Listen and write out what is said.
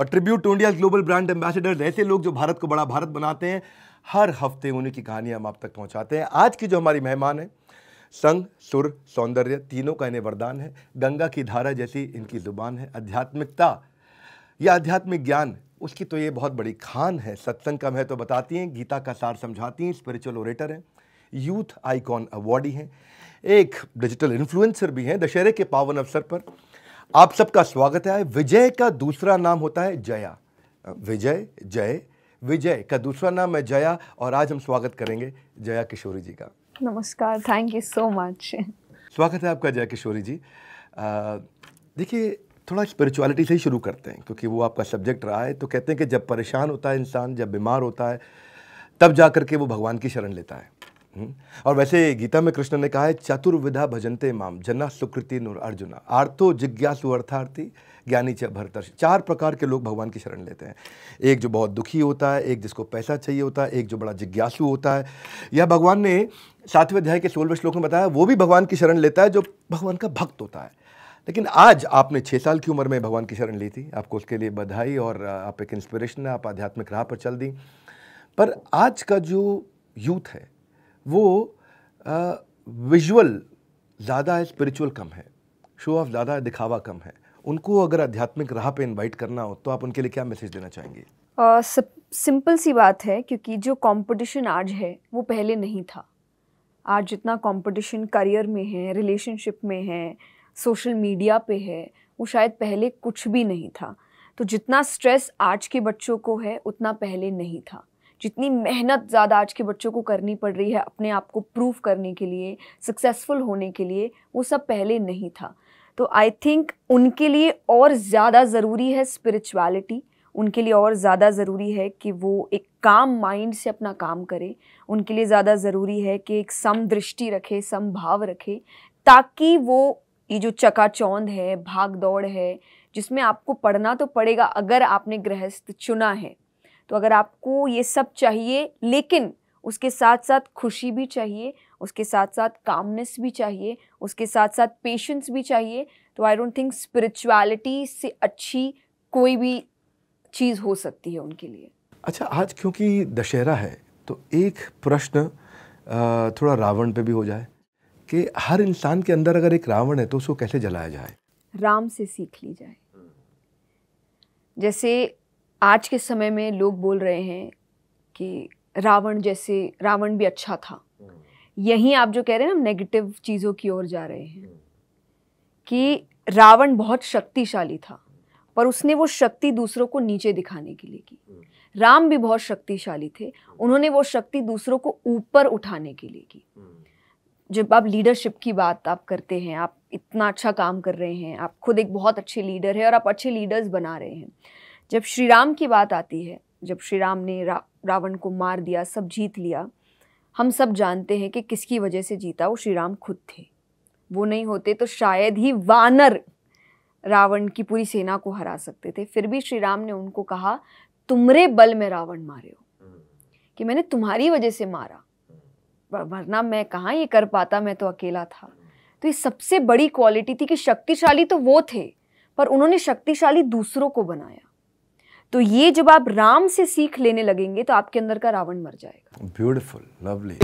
और tribute to India global brand ambassador ऐसे लोग जो भारत को बड़ा भारत बनाते हैं हर हफ्ते उन्हीं की कहानी हम आप तक पहुंचाते हैं आज की जो हमारी मेहमान है संग सुर सौंदर्य तीनों का इन्हें वरदान है गंगा की धारा जैसी इनकी ज़ुबान है आध्यात्मिकता या आध्यात्मिक ज्ञान उसकी तो ये बहुत बड़ी खान है सत्संग का महत्व तो बताती हैं गीता का सार समझाती हैं स्पिरिचुअल ओरेटर हैं यूथ आइकॉन अवार्डी हैं एक डिजिटल इन्फ्लुएंसर भी हैं दशहरे के पावन अवसर पर आप सबका स्वागत है विजय का दूसरा नाम होता है जया विजय जय विजय का दूसरा नाम है जया और आज हम स्वागत करेंगे जया किशोरी जी का नमस्कार थैंक यू सो मच स्वागत है आपका जया किशोरी जी देखिए थोड़ा स्पिरिचुअलिटी से ही शुरू करते हैं क्योंकि वो आपका सब्जेक्ट रहा है तो कहते हैं कि जब परेशान होता है इंसान जब बीमार होता है तब जा कर के वो भगवान की शरण लेता है और वैसे गीता में कृष्ण ने कहा है चतुर्विधा भजनते माम जना सुकृति नुर अर्जुना आर्थो जिज्ञासु अर्थार्थी ज्ञानी च भरतर्ष चार प्रकार के लोग भगवान की शरण लेते हैं एक जो बहुत दुखी होता है एक जिसको पैसा चाहिए होता है एक जो बड़ा जिज्ञासु होता है यह भगवान ने सातवें अध्याय के सोलहवें श्लोक में बताया वो भी भगवान की शरण लेता है जो भगवान का भक्त होता है लेकिन आज आपने छः साल की उम्र में भगवान की शरण ली थी आपको उसके लिए बधाई और आप एक इंस्पिरेशन है आप आध्यात्मिक राह पर चल दी पर आज का जो यूथ है वो विजुअल ज़्यादा है स्पिरिचुअल कम है शो ऑफ ज़्यादा दिखावा कम है उनको अगर आध्यात्मिक राह पे इनवाइट करना हो तो आप उनके लिए क्या मैसेज देना चाहेंगे सिंपल uh, सी बात है क्योंकि जो कंपटीशन आज है वो पहले नहीं था आज जितना कंपटीशन करियर में है रिलेशनशिप में है सोशल मीडिया पे है वो शायद पहले कुछ भी नहीं था तो जितना स्ट्रेस आज के बच्चों को है उतना पहले नहीं था जितनी मेहनत ज़्यादा आज के बच्चों को करनी पड़ रही है अपने आप को प्रूव करने के लिए सक्सेसफुल होने के लिए वो सब पहले नहीं था तो आई थिंक उनके लिए और ज़्यादा ज़रूरी है स्पिरिचुअलिटी उनके लिए और ज़्यादा ज़रूरी है कि वो एक काम माइंड से अपना काम करें उनके लिए ज़्यादा ज़रूरी है कि एक सम दृष्टि रखे समभाव रखे ताकि वो ये जो चकाचौंध है भाग दौड़ है जिसमें आपको पढ़ना तो पड़ेगा अगर आपने गृहस्थ चुना है तो अगर आपको ये सब चाहिए लेकिन उसके साथ साथ खुशी भी चाहिए उसके साथ साथ कामनेस भी चाहिए उसके साथ साथ पेशेंस भी चाहिए तो आई डोंट थिंक स्पिरिचुअलिटी से अच्छी कोई भी चीज़ हो सकती है उनके लिए अच्छा आज क्योंकि दशहरा है तो एक प्रश्न थोड़ा रावण पे भी हो जाए कि हर इंसान के अंदर अगर एक रावण है तो उसको कैसे जलाया जाए राम से सीख ली जाए जैसे आज के समय में लोग बोल रहे हैं कि रावण जैसे रावण भी अच्छा था हम्म। यहीं आप जो कह रहे हैं ना नेगेटिव चीज़ों की ओर जा रहे हैं हम्म। कि रावण बहुत शक्तिशाली था पर उसने वो शक्ति दूसरों को नीचे दिखाने के लिए की हम्म। राम भी बहुत शक्तिशाली थे उन्होंने वो शक्ति दूसरों को ऊपर उठाने के लिए की जब आप लीडरशिप की बात आप करते हैं आप इतना अच्छा काम कर रहे हैं आप खुद एक बहुत अच्छे लीडर है और आप अच्छे लीडर्स बना रहे हैं जब श्री राम की बात आती है जब श्री राम ने रा, रावण को मार दिया सब जीत लिया हम सब जानते हैं कि किसकी वजह से जीता वो श्री राम खुद थे वो नहीं होते तो शायद ही वानर रावण की पूरी सेना को हरा सकते थे फिर भी श्री राम ने उनको कहा तुमरे बल में रावण मारे हो कि मैंने तुम्हारी वजह से मारा वरना मैं कहाँ ये कर पाता मैं तो अकेला था तो ये सबसे बड़ी क्वालिटी थी कि शक्तिशाली तो वो थे पर उन्होंने शक्तिशाली दूसरों को बनाया तो ये जब आप राम से सीख लेने लगेंगे तो आपके अंदर का रावण मर जाएगा ब्यूटिफुल लवली